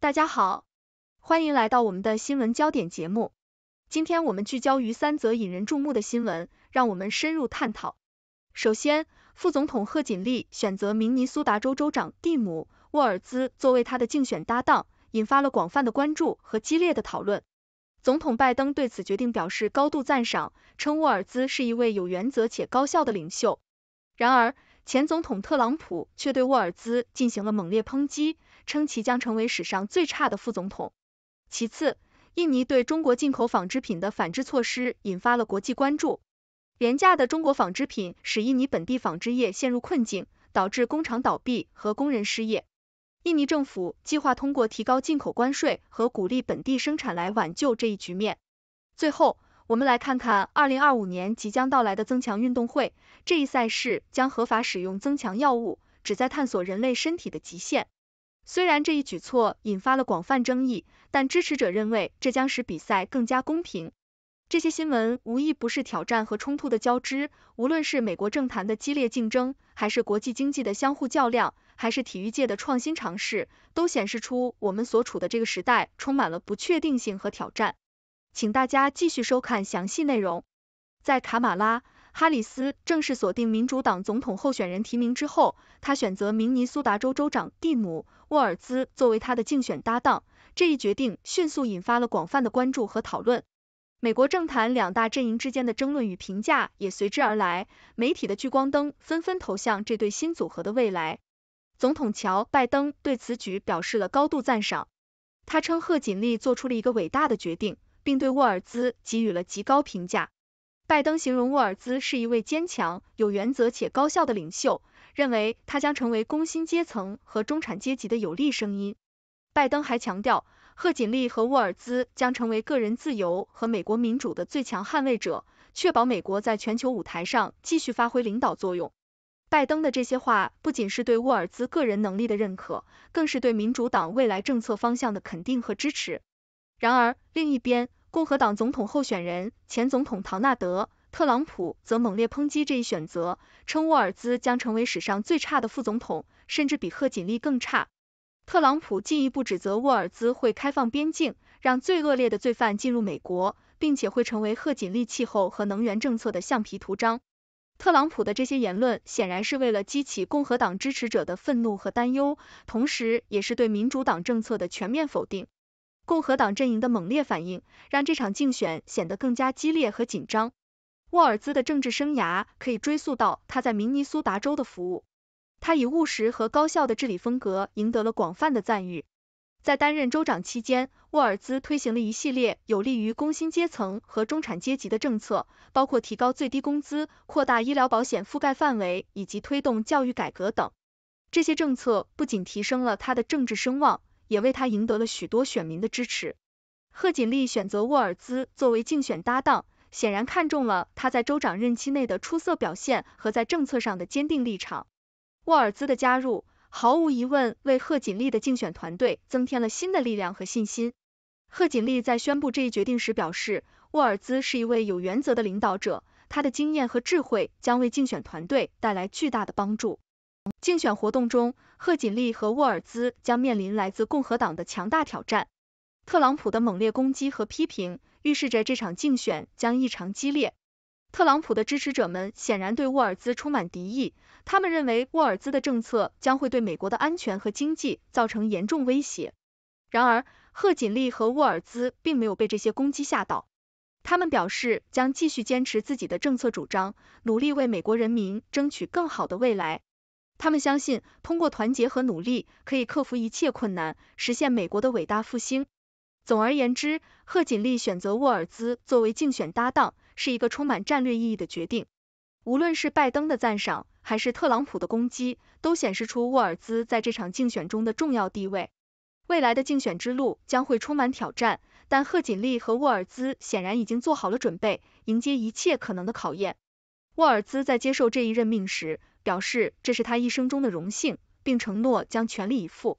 大家好，欢迎来到我们的新闻焦点节目。今天我们聚焦于三则引人注目的新闻，让我们深入探讨。首先，副总统贺锦丽选择明尼苏达州州长蒂姆·沃尔兹作为他的竞选搭档，引发了广泛的关注和激烈的讨论。总统拜登对此决定表示高度赞赏，称沃尔兹是一位有原则且高效的领袖。然而，前总统特朗普却对沃尔兹进行了猛烈抨击。称其将成为史上最差的副总统。其次，印尼对中国进口纺织品的反制措施引发了国际关注。廉价的中国纺织品使印尼本地纺织业陷入困境，导致工厂倒闭和工人失业。印尼政府计划通过提高进口关税和鼓励本地生产来挽救这一局面。最后，我们来看看二零二五年即将到来的增强运动会。这一赛事将合法使用增强药物，旨在探索人类身体的极限。虽然这一举措引发了广泛争议，但支持者认为这将使比赛更加公平。这些新闻无一不是挑战和冲突的交织，无论是美国政坛的激烈竞争，还是国际经济的相互较量，还是体育界的创新尝试，都显示出我们所处的这个时代充满了不确定性和挑战。请大家继续收看详细内容。在卡马拉·哈里斯正式锁定民主党总统候选人提名之后，他选择明尼苏达州州长蒂姆。沃尔兹作为他的竞选搭档，这一决定迅速引发了广泛的关注和讨论。美国政坛两大阵营之间的争论与评价也随之而来，媒体的聚光灯纷纷投向这对新组合的未来。总统乔·拜登对此举表示了高度赞赏，他称贺锦丽做出了一个伟大的决定，并对沃尔兹给予了极高评价。拜登形容沃尔兹是一位坚强、有原则且高效的领袖。认为他将成为工薪阶层和中产阶级的有力声音。拜登还强调，贺锦丽和沃尔兹将成为个人自由和美国民主的最强捍卫者，确保美国在全球舞台上继续发挥领导作用。拜登的这些话不仅是对沃尔兹个人能力的认可，更是对民主党未来政策方向的肯定和支持。然而，另一边，共和党总统候选人前总统唐纳德。特朗普则猛烈抨击这一选择，称沃尔兹将成为史上最差的副总统，甚至比贺锦丽更差。特朗普进一步指责沃尔兹会开放边境，让最恶劣的罪犯进入美国，并且会成为贺锦丽气候和能源政策的橡皮图章。特朗普的这些言论显然是为了激起共和党支持者的愤怒和担忧，同时也是对民主党政策的全面否定。共和党阵营的猛烈反应让这场竞选显得更加激烈和紧张。沃尔兹的政治生涯可以追溯到他在明尼苏达州的服务。他以务实和高效的治理风格赢得了广泛的赞誉。在担任州长期间，沃尔兹推行了一系列有利于工薪阶层和中产阶级的政策，包括提高最低工资、扩大医疗保险覆盖范围以及推动教育改革等。这些政策不仅提升了他的政治声望，也为他赢得了许多选民的支持。贺锦丽选择沃尔兹作为竞选搭档。显然看中了他在州长任期内的出色表现和在政策上的坚定立场。沃尔兹的加入毫无疑问为贺锦丽的竞选团队增添了新的力量和信心。贺锦丽在宣布这一决定时表示，沃尔兹是一位有原则的领导者，他的经验和智慧将为竞选团队带来巨大的帮助。竞选活动中，贺锦丽和沃尔兹将面临来自共和党的强大挑战，特朗普的猛烈攻击和批评。预示着这场竞选将异常激烈。特朗普的支持者们显然对沃尔兹充满敌意，他们认为沃尔兹的政策将会对美国的安全和经济造成严重威胁。然而，贺锦丽和沃尔兹并没有被这些攻击吓倒，他们表示将继续坚持自己的政策主张，努力为美国人民争取更好的未来。他们相信，通过团结和努力，可以克服一切困难，实现美国的伟大复兴。总而言之，贺锦丽选择沃尔兹作为竞选搭档是一个充满战略意义的决定。无论是拜登的赞赏还是特朗普的攻击，都显示出沃尔兹在这场竞选中的重要地位。未来的竞选之路将会充满挑战，但贺锦丽和沃尔兹显然已经做好了准备，迎接一切可能的考验。沃尔兹在接受这一任命时表示，这是他一生中的荣幸，并承诺将全力以赴。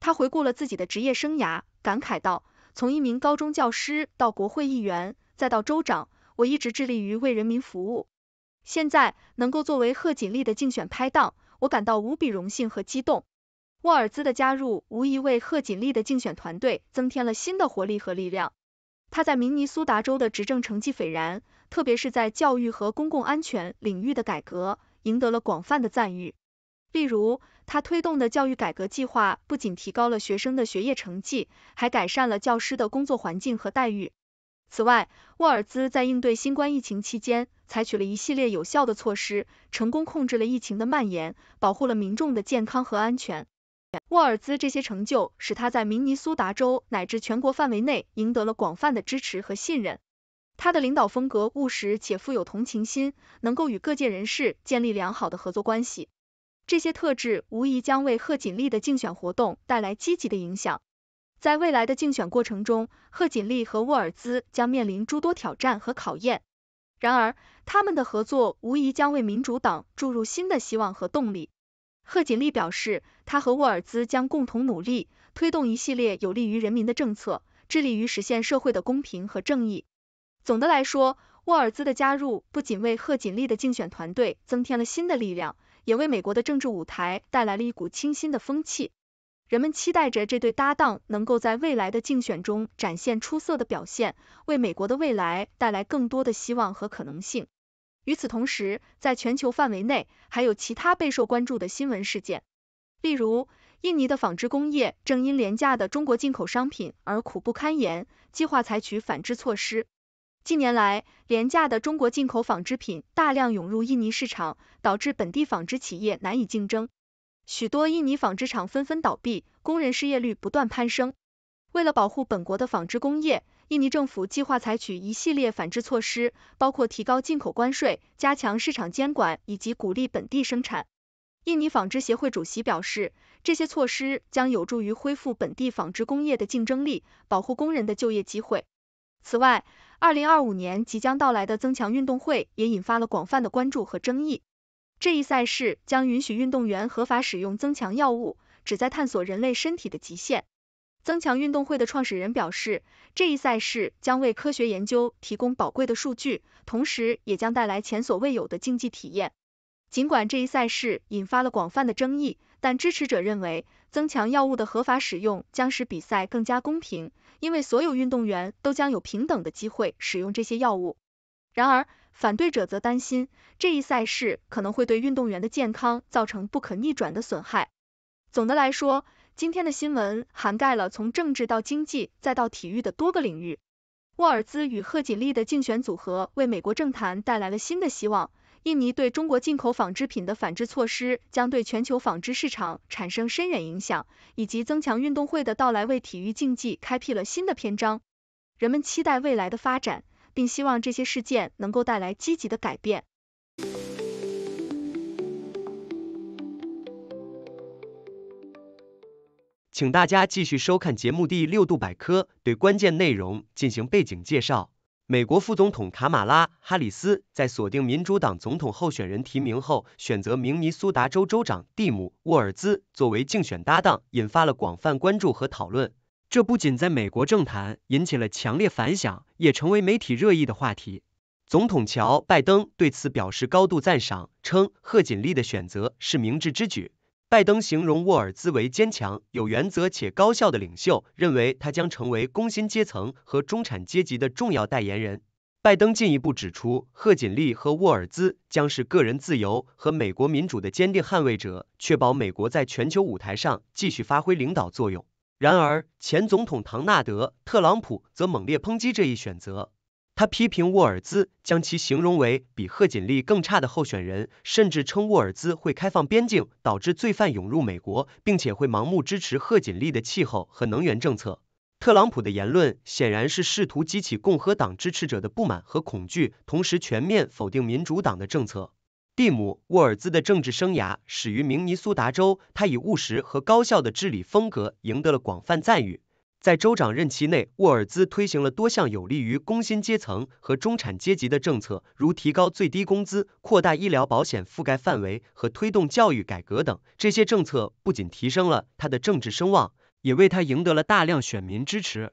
他回顾了自己的职业生涯，感慨道。从一名高中教师到国会议员，再到州长，我一直致力于为人民服务。现在能够作为贺锦丽的竞选拍档，我感到无比荣幸和激动。沃尔兹的加入无疑为贺锦丽的竞选团队增添了新的活力和力量。他在明尼苏达州的执政成绩斐然，特别是在教育和公共安全领域的改革，赢得了广泛的赞誉。例如，他推动的教育改革计划不仅提高了学生的学业成绩，还改善了教师的工作环境和待遇。此外，沃尔兹在应对新冠疫情期间采取了一系列有效的措施，成功控制了疫情的蔓延，保护了民众的健康和安全。沃尔兹这些成就使他在明尼苏达州乃至全国范围内赢得了广泛的支持和信任。他的领导风格务实且富有同情心，能够与各界人士建立良好的合作关系。这些特质无疑将为贺锦丽的竞选活动带来积极的影响。在未来的竞选过程中，贺锦丽和沃尔兹将面临诸多挑战和考验。然而，他们的合作无疑将为民主党注入新的希望和动力。贺锦丽表示，他和沃尔兹将共同努力，推动一系列有利于人民的政策，致力于实现社会的公平和正义。总的来说，沃尔兹的加入不仅为贺锦丽的竞选团队增添了新的力量。也为美国的政治舞台带来了一股清新的风气。人们期待着这对搭档能够在未来的竞选中展现出色的表现，为美国的未来带来更多的希望和可能性。与此同时，在全球范围内还有其他备受关注的新闻事件，例如，印尼的纺织工业正因廉价的中国进口商品而苦不堪言，计划采取反制措施。近年来，廉价的中国进口纺织品大量涌入印尼市场，导致本地纺织企业难以竞争，许多印尼纺织厂纷纷倒闭，工人失业率不断攀升。为了保护本国的纺织工业，印尼政府计划采取一系列反制措施，包括提高进口关税、加强市场监管以及鼓励本地生产。印尼纺织协会主席表示，这些措施将有助于恢复本地纺织工业的竞争力，保护工人的就业机会。此外，二零二五年即将到来的增强运动会也引发了广泛的关注和争议。这一赛事将允许运动员合法使用增强药物，旨在探索人类身体的极限。增强运动会的创始人表示，这一赛事将为科学研究提供宝贵的数据，同时也将带来前所未有的竞技体验。尽管这一赛事引发了广泛的争议，但支持者认为，增强药物的合法使用将使比赛更加公平。因为所有运动员都将有平等的机会使用这些药物。然而，反对者则担心这一赛事可能会对运动员的健康造成不可逆转的损害。总的来说，今天的新闻涵盖了从政治到经济再到体育的多个领域。沃尔兹与贺锦丽的竞选组合为美国政坛带来了新的希望。印尼对中国进口纺织品的反制措施将对全球纺织市场产生深远影响，以及增强运动会的到来为体育竞技开辟了新的篇章。人们期待未来的发展，并希望这些事件能够带来积极的改变。请大家继续收看节目《第六度百科》，对关键内容进行背景介绍。美国副总统卡马拉·哈里斯在锁定民主党总统候选人提名后，选择明尼苏达州州长蒂姆·沃尔兹作为竞选搭档，引发了广泛关注和讨论。这不仅在美国政坛引起了强烈反响，也成为媒体热议的话题。总统乔·拜登对此表示高度赞赏，称贺锦丽的选择是明智之举。拜登形容沃尔兹为坚强、有原则且高效的领袖，认为他将成为工薪阶层和中产阶级的重要代言人。拜登进一步指出，贺锦丽和沃尔兹将是个人自由和美国民主的坚定捍卫者，确保美国在全球舞台上继续发挥领导作用。然而，前总统唐纳德·特朗普则猛烈抨击这一选择。他批评沃尔兹，将其形容为比贺锦丽更差的候选人，甚至称沃尔兹会开放边境，导致罪犯涌入美国，并且会盲目支持贺锦丽的气候和能源政策。特朗普的言论显然是试图激起共和党支持者的不满和恐惧，同时全面否定民主党的政策。蒂姆·沃尔兹的政治生涯始于明尼苏达州，他以务实和高效的治理风格赢得了广泛赞誉。在州长任期内，沃尔兹推行了多项有利于工薪阶层和中产阶级的政策，如提高最低工资、扩大医疗保险覆盖范围和推动教育改革等。这些政策不仅提升了他的政治声望，也为他赢得了大量选民支持。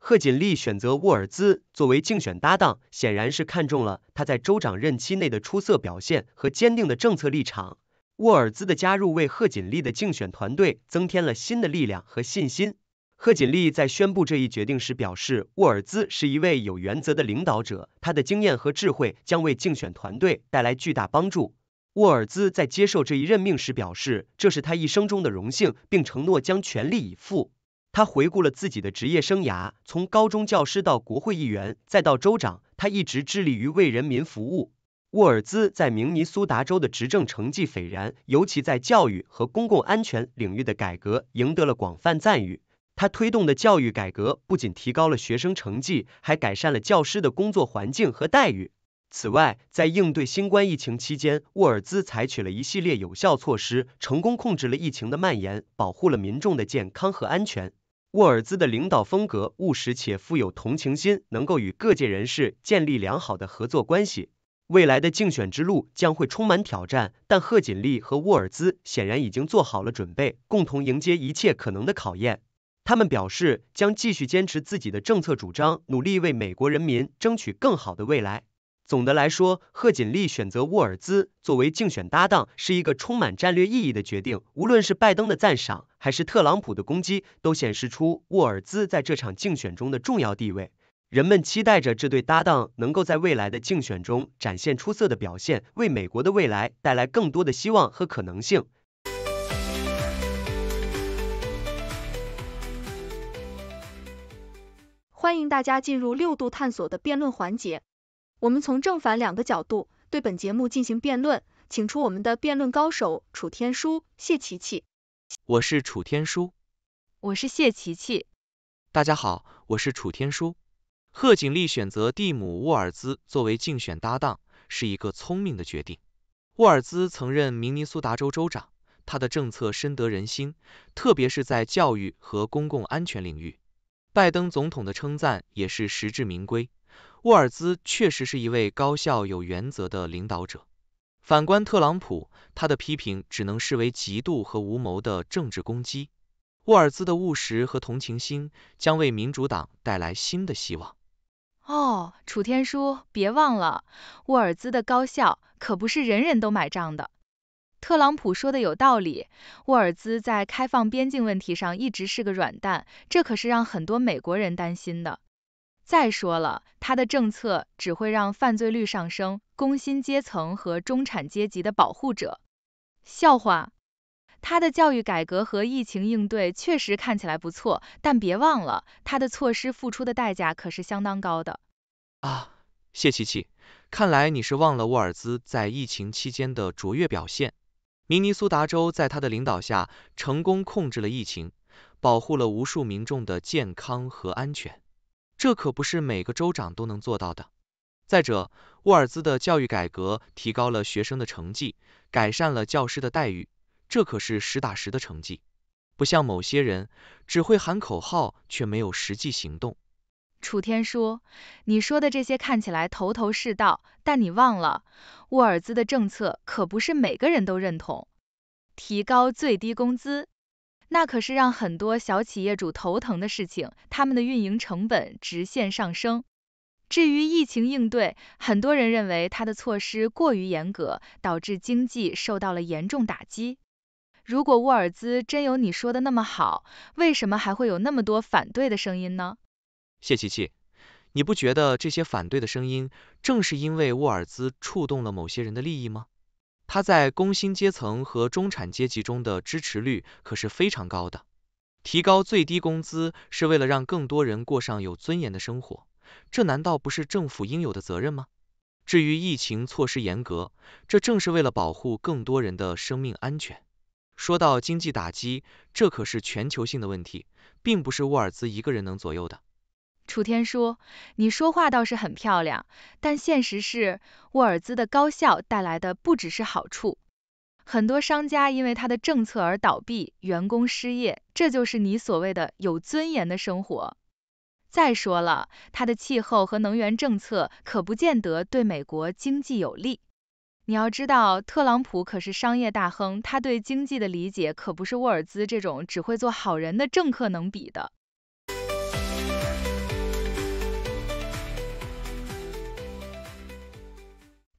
贺锦丽选择沃尔兹作为竞选搭档，显然是看中了他在州长任期内的出色表现和坚定的政策立场。沃尔兹的加入为贺锦丽的竞选团队增添了新的力量和信心。贺锦丽在宣布这一决定时表示，沃尔兹是一位有原则的领导者，他的经验和智慧将为竞选团队带来巨大帮助。沃尔兹在接受这一任命时表示，这是他一生中的荣幸，并承诺将全力以赴。他回顾了自己的职业生涯，从高中教师到国会议员，再到州长，他一直致力于为人民服务。沃尔兹在明尼苏达州的执政成绩斐然，尤其在教育和公共安全领域的改革赢得了广泛赞誉。他推动的教育改革不仅提高了学生成绩，还改善了教师的工作环境和待遇。此外，在应对新冠疫情期间，沃尔兹采取了一系列有效措施，成功控制了疫情的蔓延，保护了民众的健康和安全。沃尔兹的领导风格务实且富有同情心，能够与各界人士建立良好的合作关系。未来的竞选之路将会充满挑战，但贺锦丽和沃尔兹显然已经做好了准备，共同迎接一切可能的考验。他们表示将继续坚持自己的政策主张，努力为美国人民争取更好的未来。总的来说，贺锦丽选择沃尔兹作为竞选搭档是一个充满战略意义的决定。无论是拜登的赞赏还是特朗普的攻击，都显示出沃尔兹在这场竞选中的重要地位。人们期待着这对搭档能够在未来的竞选中展现出色的表现，为美国的未来带来更多的希望和可能性。欢迎大家进入六度探索的辩论环节。我们从正反两个角度对本节目进行辩论，请出我们的辩论高手楚天舒、谢琪琪。我是楚天舒。我是谢琪琪。大家好，我是楚天舒。贺锦丽选择蒂姆·沃尔兹作为竞选搭档是一个聪明的决定。沃尔兹曾任明尼苏达州州长，他的政策深得人心，特别是在教育和公共安全领域。拜登总统的称赞也是实至名归，沃尔兹确实是一位高效、有原则的领导者。反观特朗普，他的批评只能视为极度和无谋的政治攻击。沃尔兹的务实和同情心将为民主党带来新的希望。哦，楚天舒，别忘了，沃尔兹的高效可不是人人都买账的。特朗普说的有道理，沃尔兹在开放边境问题上一直是个软蛋，这可是让很多美国人担心的。再说了，他的政策只会让犯罪率上升，工薪阶层和中产阶级的保护者。笑话，他的教育改革和疫情应对确实看起来不错，但别忘了，他的措施付出的代价可是相当高的。啊，谢琪琪，看来你是忘了沃尔兹在疫情期间的卓越表现。明尼苏达州在他的领导下，成功控制了疫情，保护了无数民众的健康和安全。这可不是每个州长都能做到的。再者，沃尔兹的教育改革提高了学生的成绩，改善了教师的待遇，这可是实打实的成绩，不像某些人只会喊口号却没有实际行动。楚天说：“你说的这些看起来头头是道，但你忘了，沃尔兹的政策可不是每个人都认同。提高最低工资，那可是让很多小企业主头疼的事情，他们的运营成本直线上升。至于疫情应对，很多人认为他的措施过于严格，导致经济受到了严重打击。如果沃尔兹真有你说的那么好，为什么还会有那么多反对的声音呢？”谢琪琪，你不觉得这些反对的声音，正是因为沃尔兹触动了某些人的利益吗？他在工薪阶层和中产阶级中的支持率可是非常高的。提高最低工资是为了让更多人过上有尊严的生活，这难道不是政府应有的责任吗？至于疫情措施严格，这正是为了保护更多人的生命安全。说到经济打击，这可是全球性的问题，并不是沃尔兹一个人能左右的。楚天舒，你说话倒是很漂亮，但现实是，沃尔兹的高效带来的不只是好处，很多商家因为他的政策而倒闭，员工失业，这就是你所谓的有尊严的生活。再说了，他的气候和能源政策可不见得对美国经济有利。你要知道，特朗普可是商业大亨，他对经济的理解可不是沃尔兹这种只会做好人的政客能比的。